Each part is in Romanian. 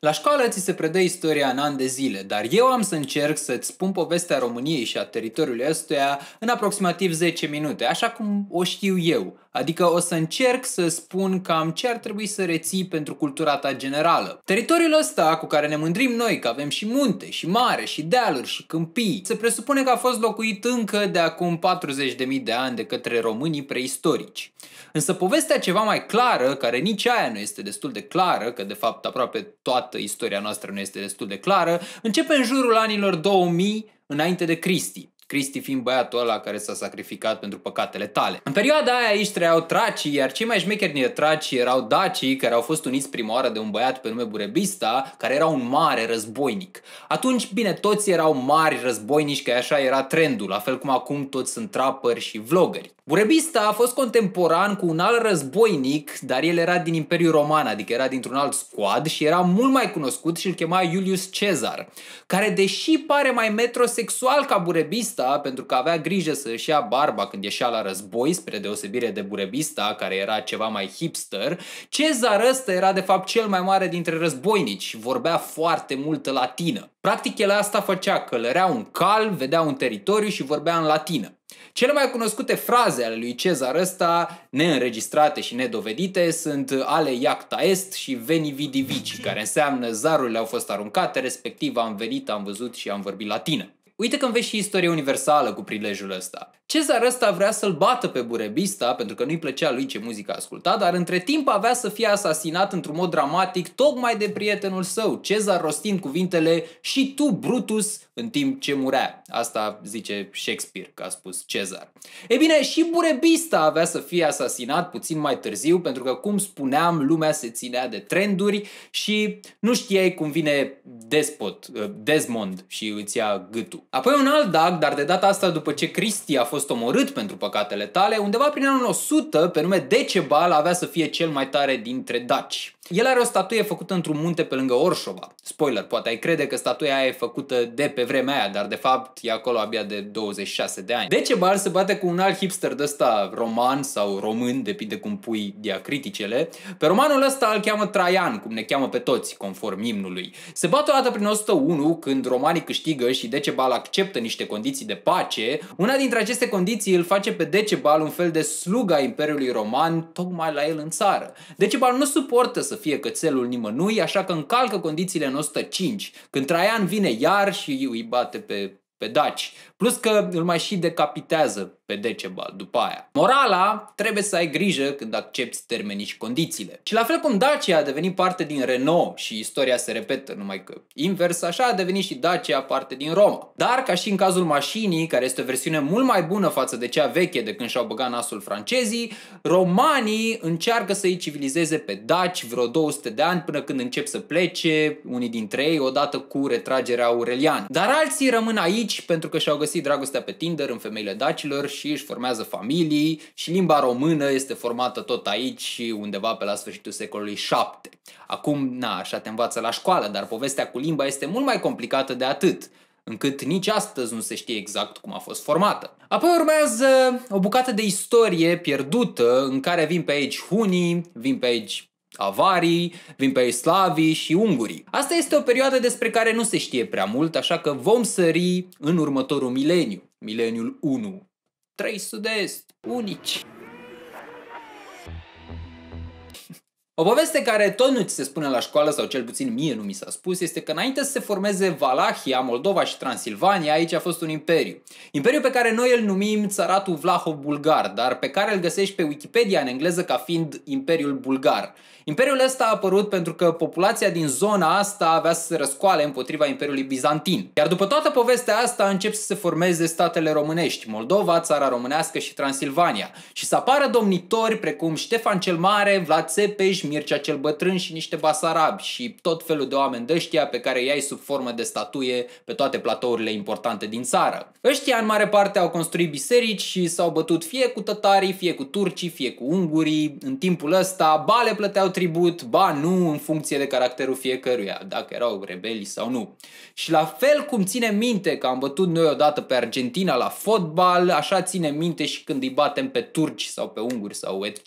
La școală ți se predă istoria în ani de zile, dar eu am să încerc să-ți spun povestea României și a teritoriului ăstuia în aproximativ 10 minute, așa cum o știu eu. Adică o să încerc să spun cam ce ar trebui să reții pentru cultura ta generală. Teritoriul ăsta cu care ne mândrim noi, că avem și munte, și mare, și dealuri, și câmpii, se presupune că a fost locuit încă de acum 40.000 de ani de către românii preistorici. Însă povestea ceva mai clară, care nici aia nu este destul de clară, că de fapt aproape toate dată istoria noastră nu este destul de clară, începe în jurul anilor 2000 înainte de Cristi. Cristi fiind băiatul ăla care s-a sacrificat pentru păcatele tale. În perioada aia aici trăiau tracii, iar cei mai șmecheri dintre traci erau dacii care au fost uniți prima oară de un băiat pe nume Burebista, care era un mare războinic. Atunci, bine, toți erau mari războinici, că așa era trendul, la fel cum acum toți sunt trapări și vlogări. Burebista a fost contemporan cu un alt războinic, dar el era din Imperiul Roman, adică era dintr-un alt squad și era mult mai cunoscut și îl chema Iulius Cezar, care deși pare mai metrosexual ca Burebista, pentru că avea grijă să își ia barba când ieșea la război, spre deosebire de Burebista, care era ceva mai hipster, Cezar ăsta era de fapt cel mai mare dintre războinici și vorbea foarte multă latină. Practic el asta făcea, călărea un cal, vedea un teritoriu și vorbea în latină. Cele mai cunoscute fraze ale lui Cezar ăsta, neînregistrate și nedovedite, sunt ale iacta est și veni vidi vici, care înseamnă zarurile au fost aruncate, respectiv am venit, am văzut și am vorbit latină. Uite că înveți și istoria universală cu prilejul ăsta. Cezar ăsta vrea să-l bată pe Burebista pentru că nu-i plăcea lui ce muzică asculta, dar între timp avea să fie asasinat într-un mod dramatic tocmai de prietenul său, Cezar rostind cuvintele și tu, Brutus, în timp ce murea. Asta zice Shakespeare că a spus Cezar. E bine, și Burebista avea să fie asasinat puțin mai târziu pentru că, cum spuneam, lumea se ținea de trenduri și nu știai cum vine despot, uh, Desmond și îți ia gâtul. Apoi un alt dac, dar de data asta după ce Cristi a fost omorât pentru păcatele tale, undeva prin anul 100, pe nume Decebal avea să fie cel mai tare dintre daci. El are o statuie făcută într-un munte pe lângă Orșova. Spoiler, poate ai crede că statuia aia e făcută de pe vremea aia, dar de fapt e acolo abia de 26 de ani. Decebar se bate cu un alt hipster de ăsta roman sau român, depinde cum pui diacriticele. Pe romanul ăsta îl cheamă Traian, cum ne cheamă pe toți, conform imnului. Se bate odată prin 101, când romanii câștigă și Decebal acceptă niște condiții de pace. Una dintre aceste condiții îl face pe Decebal un fel de sluga Imperiului Roman, tocmai la el în țară. Decebal nu suportă să fie cățelul nimănui, așa că încalcă condițiile în 105, când Traian vine iar și îi bate pe pe daci. Plus că îl mai și decapitează pe Decebal după aia. Morala, trebuie să ai grijă când accepti termenii și condițiile. Și la fel cum Dacia a devenit parte din Renault și istoria se repetă, numai că invers, așa a devenit și Dacia parte din Roma. Dar ca și în cazul mașinii, care este o versiune mult mai bună față de cea veche de când și-au băgat nasul francezii, romanii încearcă să-i civilizeze pe daci vreo 200 de ani până când încep să plece unii dintre ei odată cu retragerea Aurelian. Dar alții rămân aici dacici pentru că și-au găsit dragostea pe Tinder în femeile dacilor și își formează familii și limba română este formată tot aici undeva pe la sfârșitul secolului 7. Acum, na, așa te învață la școală, dar povestea cu limba este mult mai complicată de atât încât nici astăzi nu se știe exact cum a fost formată. Apoi urmează o bucată de istorie pierdută în care vin pe aici hunii, vin pe aici avarii, vin pe slavii și ungurii. Asta este o perioadă despre care nu se știe prea mult, așa că vom sări în următorul mileniu, mileniul 1. Trei sud-est, unici. O poveste care tot nu ți se spune la școală, sau cel puțin mie nu mi s-a spus, este că înainte să se formeze Valahia, Moldova și Transilvania, aici a fost un imperiu. Imperiu pe care noi îl numim țăratul vlahov bulgar dar pe care îl găsești pe Wikipedia în engleză ca fiind Imperiul Bulgar. Imperiul ăsta a apărut pentru că populația din zona asta avea să se răscoale împotriva Imperiului Bizantin. Iar după toată povestea asta încep să se formeze statele românești, Moldova, țara românească și Transilvania. Și să apară domnitori precum Ștefan cel Mare, Vlad Țepeș, Mircea cel Bătrân și niște basarabi și tot felul de oameni de ăștia pe care i-ai sub formă de statuie pe toate platourile importante din țară. Ăștia în mare parte au construit biserici și s-au bătut fie cu tătarii, fie cu turcii, fie cu ungurii. În timpul ăsta, ba le plăteau tribut, ba nu, în funcție de caracterul fiecăruia, dacă erau rebeli sau nu. Și la fel cum ține minte că am bătut noi odată pe Argentina la fotbal, așa ține minte și când îi batem pe turci sau pe unguri sau etc.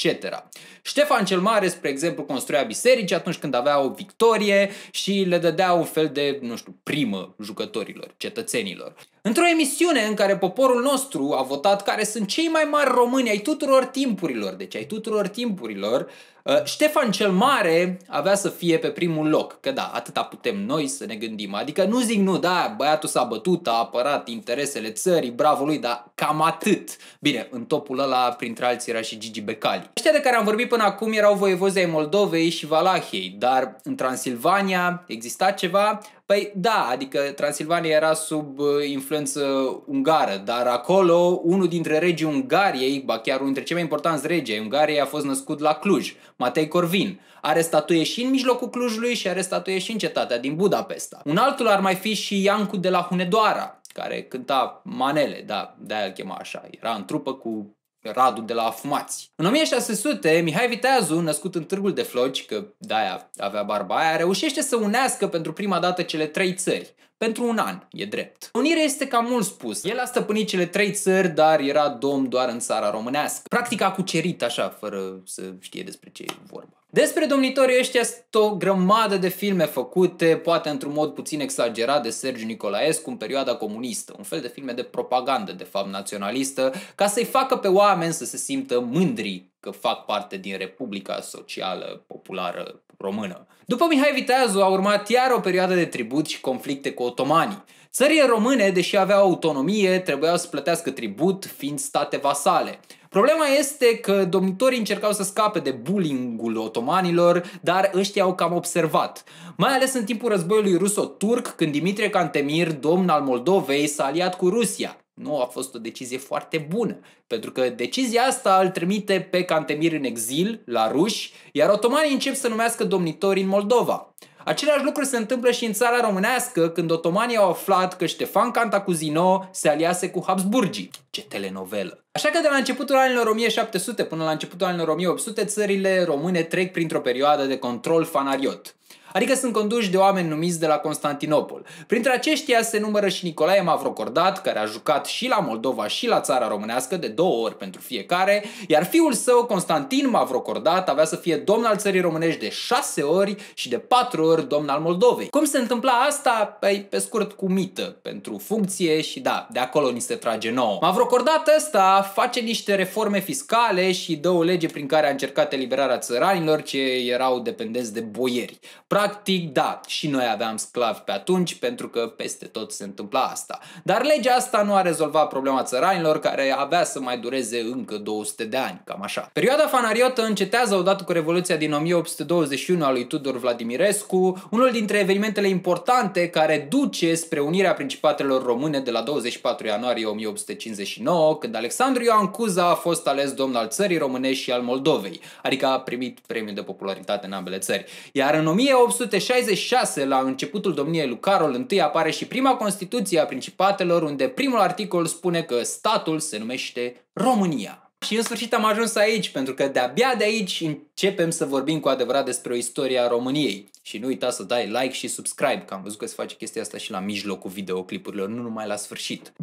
Ștefan cel Mare, spre exemplu, construia biserici atunci când avea o victorie și le dădea un fel de, nu știu, primă jucătorilor, cetățenilor. Într-o emisiune în care poporul nostru a votat care sunt cei mai mari români ai tuturor timpurilor, deci ai tuturor timpurilor, uh, Ștefan cel Mare avea să fie pe primul loc. Că da, atâta putem noi să ne gândim. Adică nu zic nu, da, băiatul s-a bătut, a apărat interesele țării, bravo lui, dar cam atât. Bine, în topul ăla, printre alții, era și Gigi Becali. Ăștia de care am vorbit până acum erau voievozii ai Moldovei și Valahiei, dar în Transilvania exista ceva, Păi da, adică Transilvania era sub uh, influență ungară, dar acolo unul dintre regii Ungariei, ba chiar unul dintre cei mai importanți regii Ungariei, a fost născut la Cluj, Matei Corvin. Are statuie și în mijlocul Clujului și are statuie și în cetatea din Budapesta. Un altul ar mai fi și Iancu de la Hunedoara, care cânta manele, da, de-aia îl chema așa. Era în trupă cu Radu de la Afumați. În 1600, Mihai Viteazu, născut în Târgul de Floci, că de-aia avea barba aia, reușește să unească pentru prima dată cele trei țări, pentru un an, e drept. Unirea este cam mult spus. El a stăpânit cele trei țări, dar era domn doar în țara românească. Practic a cucerit așa, fără să știe despre ce e vorba. Despre domnitorii ăștia sunt o grămadă de filme făcute, poate într-un mod puțin exagerat de Sergiu Nicolaescu în perioada comunistă, un fel de filme de propagandă, de fapt naționalistă, ca să-i facă pe oameni să se simtă mândri că fac parte din Republica Socială Populară română. După Mihai Viteazu a urmat iar o perioadă de tribut și conflicte cu otomanii. Țările române, deși aveau autonomie, trebuiau să plătească tribut fiind state vasale. Problema este că domnitorii încercau să scape de bullying-ul otomanilor, dar ăștia au cam observat. Mai ales în timpul războiului ruso-turc, când Dimitrie Cantemir, domn al Moldovei, s-a aliat cu Rusia. Nu a fost o decizie foarte bună, pentru că decizia asta îl trimite pe Cantemir în exil, la ruși, iar otomanii încep să numească domnitori în Moldova. Același lucru se întâmplă și în țara românească, când otomanii au aflat că Ștefan Cantacuzino se aliase cu Habsburgii. Ce telenovelă! Așa că de la începutul anilor 1700 până la începutul anilor 1800, țările române trec printr-o perioadă de control fanariot adică sunt conduși de oameni numiți de la Constantinopol. Printre aceștia se numără și Nicolae Mavrocordat, care a jucat și la Moldova și la țara românească de două ori pentru fiecare, iar fiul său, Constantin Mavrocordat, avea să fie domn al țării românești de șase ori și de patru ori domn al Moldovei. Cum se întâmpla asta? Păi, pe scurt, cu mită, pentru funcție și da, de acolo ni se trage nouă. Mavrocordat ăsta face niște reforme fiscale și dă o lege prin care a încercat eliberarea țăranilor ce erau dependenți de boieri. Practic, da, și noi aveam sclavi pe atunci, pentru că peste tot se întâmpla asta. Dar legea asta nu a rezolvat problema țăranilor, care avea să mai dureze încă 200 de ani, cam așa. Perioada fanariotă încetează odată cu Revoluția din 1821 a lui Tudor Vladimirescu, unul dintre evenimentele importante care duce spre unirea principatelor române de la 24 ianuarie 1859, când Alexandru Ioan Cuza a fost ales domn al țării românești și al Moldovei, adică a primit premiul de popularitate în ambele țări. Iar în 1859 1866, la începutul domniei lui Carol I, apare și prima Constituție a Principatelor, unde primul articol spune că statul se numește România. Și în sfârșit am ajuns aici, pentru că de-abia de aici începem să vorbim cu adevărat despre o istoria României. Și nu uita să dai like și subscribe, că am văzut că se face chestia asta și la mijlocul videoclipurilor, nu numai la sfârșit.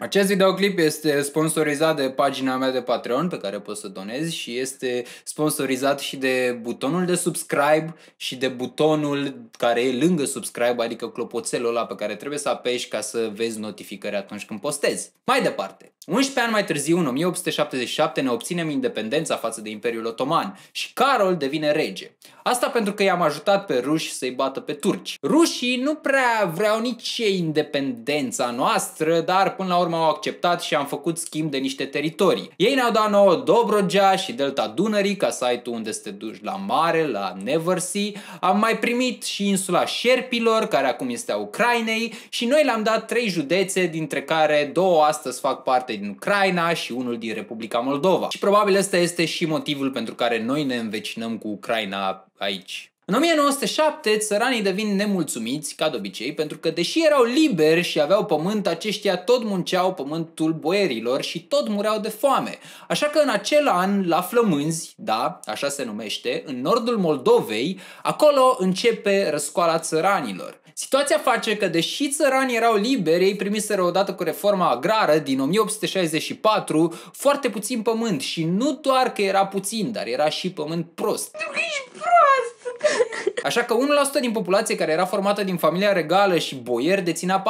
Acest videoclip este sponsorizat de pagina mea de Patreon pe care poți să donezi și este sponsorizat și de butonul de subscribe și de butonul care e lângă subscribe, adică clopoțelul ăla pe care trebuie să apeși ca să vezi notificări atunci când postezi. Mai departe, 11 ani mai târziu, în 1877, ne obținem independența față de Imperiul Otoman și Carol devine rege. Asta pentru că i-am ajutat pe ruși să-i bată pe turci. Rușii nu prea vreau nici ei independența noastră, dar până la urmă urmă au acceptat și am făcut schimb de niște teritorii. Ei ne-au dat nouă Dobrogea și Delta Dunării, ca să ai tu unde să te duci la mare, la Neversea. Am mai primit și insula Șerpilor, care acum este a Ucrainei și noi le-am dat trei județe, dintre care două astăzi fac parte din Ucraina și unul din Republica Moldova. Și probabil ăsta este și motivul pentru care noi ne învecinăm cu Ucraina aici în 1907, țăranii devin nemulțumiți, ca de obicei, pentru că deși erau liberi și aveau pământ, aceștia tot munceau pământul boierilor și tot mureau de foame. Așa că în acel an, la Flămânzi, da, așa se numește, în nordul Moldovei, acolo începe răscoala țăranilor. Situația face că, deși țăranii erau liberi, ei primiseră odată cu reforma agrară din 1864 foarte puțin pământ și nu doar că era puțin, dar era și pământ prost. Tu ești prost! Așa că 1% din populație care era formată din familia regală și boieri deținea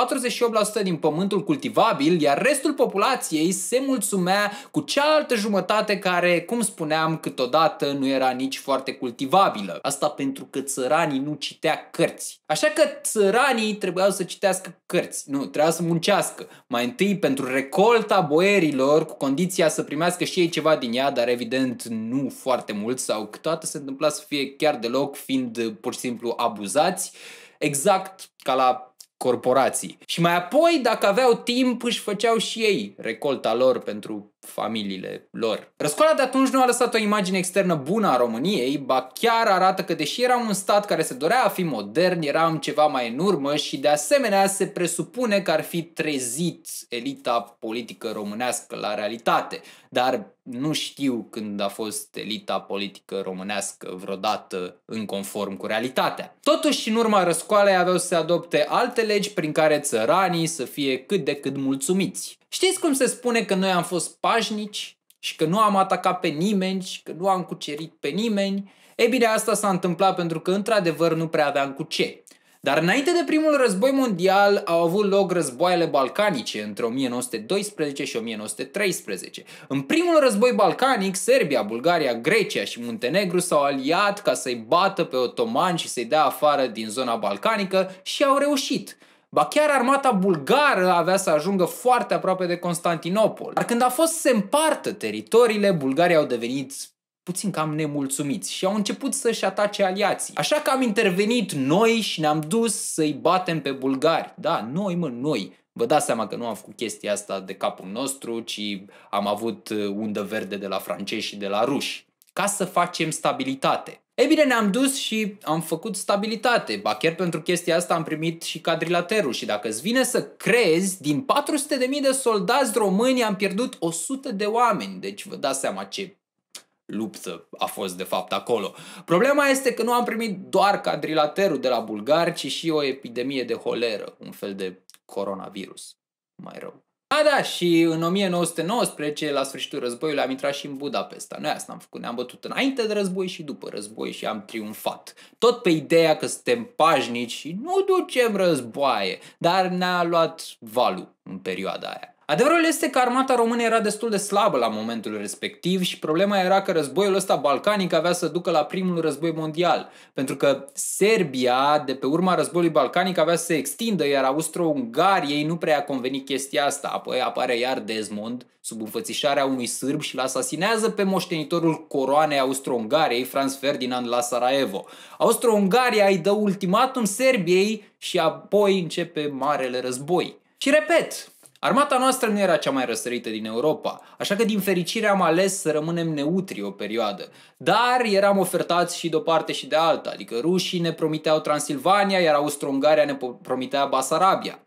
48% din pământul cultivabil, iar restul populației se mulțumea cu cealaltă jumătate care, cum spuneam, câteodată nu era nici foarte cultivabilă. Asta pentru că țăranii nu citea cărți. Așa că țăranii trebuiau să citească cărți, nu, trebuiau să muncească. Mai întâi pentru recolta boierilor, cu condiția să primească și ei ceva din ea, dar evident nu foarte mult sau câteodată se întâmpla să fie chiar deloc, fiind pur și simplu abuzați, exact ca la corporații. Și mai apoi, dacă aveau timp, își făceau și ei recolta lor pentru familiile lor. Răscoala de atunci nu a lăsat o imagine externă bună a României, ba chiar arată că deși era un stat care se dorea a fi modern, eram ceva mai în urmă și de asemenea se presupune că ar fi trezit elita politică românească la realitate. Dar nu știu când a fost elita politică românească vreodată în conform cu realitatea. Totuși, în urma răscoalei aveau să se adopte alte legi prin care țăranii să fie cât de cât mulțumiți. Știți cum se spune că noi am fost pașnici și că nu am atacat pe nimeni și că nu am cucerit pe nimeni? E bine, asta s-a întâmplat pentru că într-adevăr nu prea aveam cu ce. Dar înainte de primul război mondial au avut loc războaiele balcanice între 1912 și 1913. În primul război balcanic, Serbia, Bulgaria, Grecia și Muntenegru s-au aliat ca să-i bată pe otomani și să-i dea afară din zona balcanică și au reușit. Ba chiar armata bulgară avea să ajungă foarte aproape de Constantinopol. Dar când a fost să se împartă teritoriile, bulgarii au devenit puțin cam nemulțumiți și au început să-și atace aliații. Așa că am intervenit noi și ne-am dus să-i batem pe bulgari. Da, noi mă, noi. Vă dați seama că nu am făcut chestia asta de capul nostru, ci am avut uh, undă verde de la francezi și de la ruși. Ca să facem stabilitate. Ei bine, ne-am dus și am făcut stabilitate. Ba chiar pentru chestia asta am primit și cadrilaterul. Și dacă îți vine să crezi, din 400.000 de soldați români am pierdut 100 de oameni. Deci vă dați seama ce luptă a fost de fapt acolo. Problema este că nu am primit doar cadrilaterul de la bulgari, ci și o epidemie de holeră, un fel de coronavirus. Mai rău. A, da, și în 1919, la sfârșitul războiului, am intrat și în Budapesta. Noi asta am făcut, ne-am bătut înainte de război și după război și am triumfat. Tot pe ideea că suntem pașnici și nu ducem războaie, dar ne-a luat valul în perioada aia. Adevărul este că armata română era destul de slabă la momentul respectiv și problema era că războiul ăsta balcanic avea să ducă la primul război mondial, pentru că Serbia, de pe urma războiului balcanic, avea să se extindă, iar Austro-Ungariei nu prea a convenit chestia asta. Apoi apare iar Desmond, sub înfățișarea unui sârb și îl asasinează pe moștenitorul coroanei Austro-Ungariei, Franz Ferdinand la Sarajevo. Austro-Ungaria îi dă ultimatum Serbiei și apoi începe Marele Război. Și repet, Armata noastră nu era cea mai răsărită din Europa, așa că din fericire am ales să rămânem neutri o perioadă. Dar eram ofertați și de o parte și de alta, adică rușii ne promiteau Transilvania, iar Austro-Ungaria ne promitea Basarabia.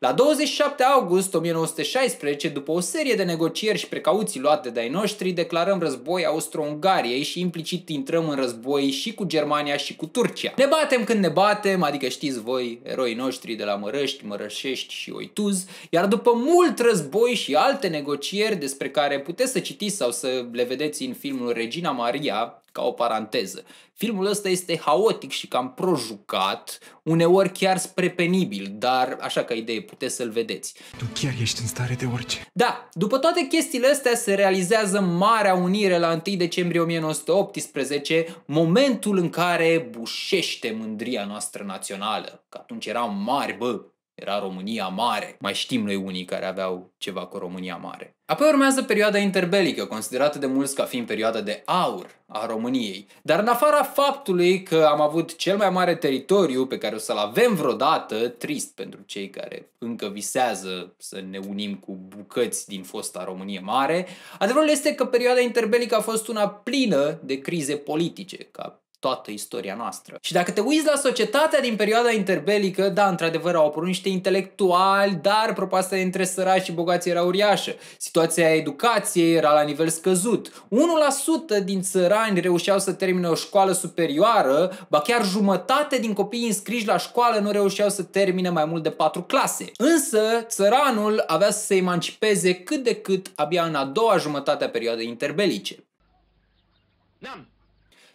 La 27 august 1916, după o serie de negocieri și precauții luate de ai noștri, declarăm război Austro-Ungariei și implicit intrăm în război și cu Germania și cu Turcia. Ne batem când ne batem, adică știți voi, eroii noștri de la Mărăști, Mărășești și Oituz, iar după mult război și alte negocieri despre care puteți să citiți sau să le vedeți în filmul Regina Maria, ca o paranteză. Filmul ăsta este haotic și cam projucat, uneori chiar spre penibil, dar așa ca idee puteți să-l vedeți. Tu chiar ești în stare de orice. Da, după toate chestiile astea se realizează Marea Unire la 1 decembrie 1918, momentul în care bușește mândria noastră națională, că atunci erau mari, bă, era România Mare. Mai știm noi unii care aveau ceva cu România Mare. Apoi urmează perioada interbelică, considerată de mulți ca fiind perioada de aur a României. Dar în afara faptului că am avut cel mai mare teritoriu pe care o să-l avem vreodată, trist pentru cei care încă visează să ne unim cu bucăți din fosta Românie mare, adevărul este că perioada interbelică a fost una plină de crize politice, ca toată istoria noastră. Și dacă te uiți la societatea din perioada interbelică, da, într-adevăr au apărut niște intelectuali, dar propasta între săraci și bogați era uriașă. Situația educației era la nivel scăzut. 1% din țărani reușeau să termine o școală superioară, ba chiar jumătate din copiii înscriși la școală nu reușeau să termine mai mult de 4 clase. Însă, țăranul avea să se emancipeze cât de cât abia în a doua jumătate a perioadei interbelice. n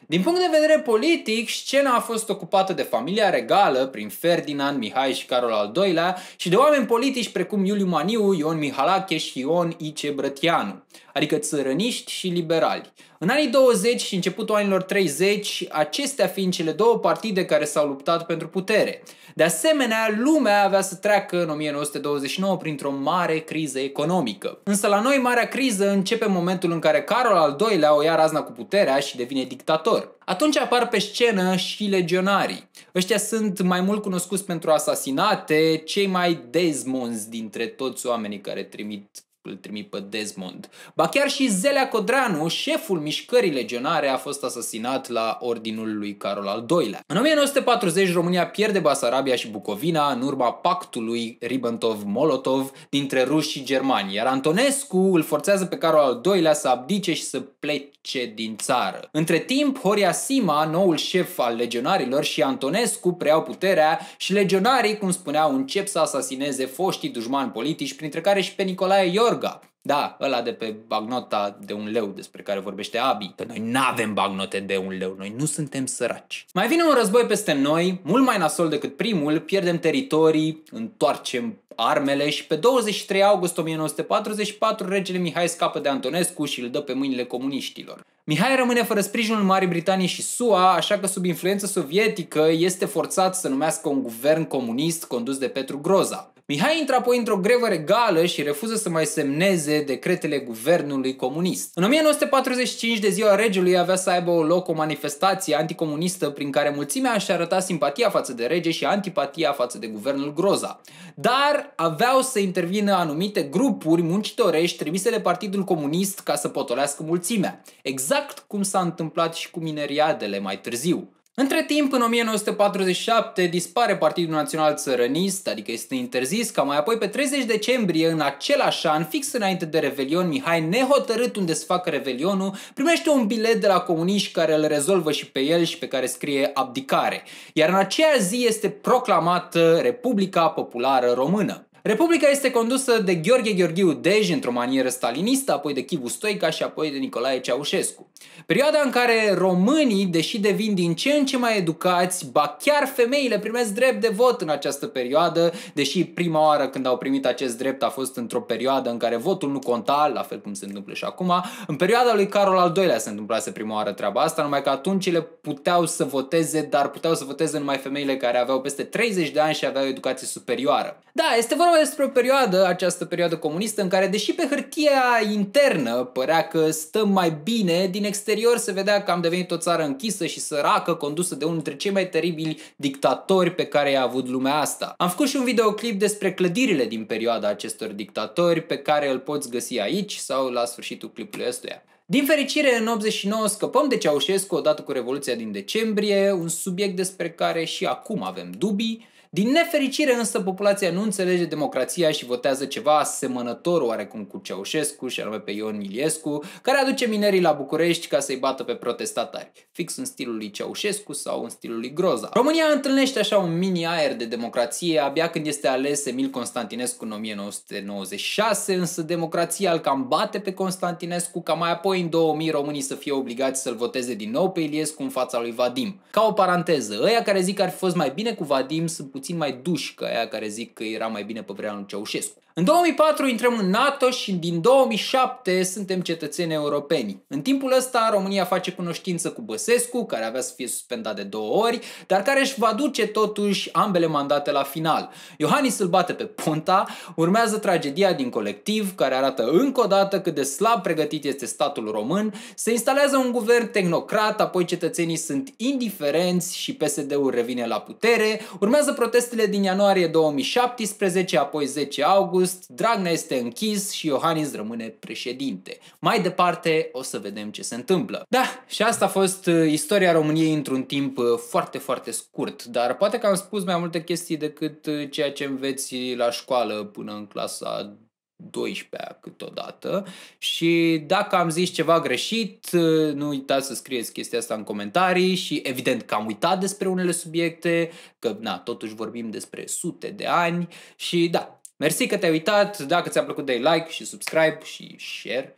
din punct de vedere politic, scena a fost ocupată de familia regală prin Ferdinand, Mihai și Carol al II-lea și de oameni politici precum Iuliu Maniu, Ion Mihalache și Ion Ice Brătianu adică țărăniști și liberali. În anii 20 și începutul anilor 30, acestea fiind cele două partide care s-au luptat pentru putere. De asemenea, lumea avea să treacă în 1929 printr-o mare criză economică. Însă la noi marea criză începe în momentul în care Carol al II-lea o ia razna cu puterea și devine dictator. Atunci apar pe scenă și legionarii. Ăștia sunt mai mult cunoscuți pentru asasinate, cei mai dezmonzi dintre toți oamenii care trimit îl trimit pe Desmond. Ba chiar și Zelea Codreanu, șeful mișcării legionare, a fost asasinat la ordinul lui Carol al II-lea. În 1940 România pierde Basarabia și Bucovina în urma pactului Ribbentrop-Molotov dintre ruși și germani, iar Antonescu îl forțează pe Carol al II-lea să abdice și să plece din țară. Între timp, Horia Sima, noul șef al legionarilor și Antonescu preiau puterea și legionarii, cum spuneau, încep să asasineze foștii dușmani politici, printre care și pe Nicolae Ior Iorga. Da, ăla de pe bagnota de un leu despre care vorbește Abi. Că noi nu avem bagnote de un leu, noi nu suntem săraci. Mai vine un război peste noi, mult mai nasol decât primul, pierdem teritorii, întoarcem armele și pe 23 august 1944 regele Mihai scapă de Antonescu și îl dă pe mâinile comuniștilor. Mihai rămâne fără sprijinul Marii Britanii și SUA, așa că sub influență sovietică este forțat să numească un guvern comunist condus de Petru Groza. Mihai intră apoi într-o grevă regală și refuză să mai semneze decretele guvernului comunist. În 1945, de ziua regelui, avea să aibă loc o manifestație anticomunistă prin care mulțimea și arăta simpatia față de rege și antipatia față de guvernul Groza. Dar aveau să intervină anumite grupuri muncitorești trimisele Partidul Comunist ca să potolească mulțimea, exact cum s-a întâmplat și cu mineriadele mai târziu. Între timp, în 1947, dispare Partidul Național Țărănist, adică este interzis, ca mai apoi pe 30 decembrie, în același an, fix înainte de Revelion, Mihai, nehotărât unde să facă Revelionul, primește un bilet de la comuniști care îl rezolvă și pe el și pe care scrie abdicare. Iar în aceea zi este proclamată Republica Populară Română. Republica este condusă de Gheorghe Gheorghiu Dej într-o manieră stalinistă, apoi de Chivu Stoica și apoi de Nicolae Ceaușescu. Perioada în care românii, deși devin din ce în ce mai educați, ba chiar femeile primesc drept de vot în această perioadă, deși prima oară când au primit acest drept a fost într-o perioadă în care votul nu conta, la fel cum se întâmplă și acum. În perioada lui Carol al II-lea se întâmplase prima oară treaba asta, numai că atunci le puteau să voteze, dar puteau să voteze numai femeile care aveau peste 30 de ani și aveau educație superioară. Da, este vorba mai despre o perioadă, această perioadă comunistă, în care, deși pe hârtia internă părea că stăm mai bine, din exterior se vedea că am devenit o țară închisă și săracă, condusă de unul dintre cei mai teribili dictatori pe care i-a avut lumea asta. Am făcut și un videoclip despre clădirile din perioada acestor dictatori, pe care îl poți găsi aici sau la sfârșitul clipului ăstuia. Din fericire, în 89 scăpăm de Ceaușescu odată cu Revoluția din decembrie, un subiect despre care și acum avem dubii, din nefericire însă populația nu înțelege democrația și votează ceva asemănător oarecum cu Ceaușescu și anume pe Ion Iliescu, care aduce minerii la București ca să-i bată pe protestatari, fix în stilul lui Ceaușescu sau în stilul lui Groza. România întâlnește așa un mini aer de democrație abia când este ales Emil Constantinescu în 1996, însă democrația îl cam bate pe Constantinescu ca mai apoi în 2000 românii să fie obligați să-l voteze din nou pe Iliescu în fața lui Vadim. Ca o paranteză, ăia care zic că ar fi fost mai bine cu Vadim sunt puțin mai duși ca aia care zic că era mai bine pe vremea lui Ceaușescu. În 2004 intrăm în NATO și din 2007 suntem cetățeni europeni. În timpul ăsta România face cunoștință cu Băsescu, care avea să fie suspendat de două ori, dar care își va duce totuși ambele mandate la final. Iohannis îl bate pe Ponta, urmează tragedia din colectiv, care arată încă o dată cât de slab pregătit este statul român, se instalează un guvern tehnocrat, apoi cetățenii sunt indiferenți și PSD-ul revine la putere, urmează protestele din ianuarie 2017, apoi 10 august, august, Dragnea este închis și Iohannis rămâne președinte. Mai departe o să vedem ce se întâmplă. Da, și asta a fost uh, istoria României într-un timp uh, foarte, foarte scurt, dar poate că am spus mai multe chestii decât uh, ceea ce înveți la școală până în clasa 12-a câteodată și dacă am zis ceva greșit, nu uitați să scrieți chestia asta în comentarii și evident că am uitat despre unele subiecte, că na, totuși vorbim despre sute de ani și da, Mersi că te-ai uitat, dacă ți-a plăcut dai like și subscribe și share.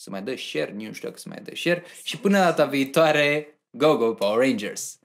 Să mai dă share, nu știu dacă să mai dă share. Și până data viitoare, go go Power Rangers!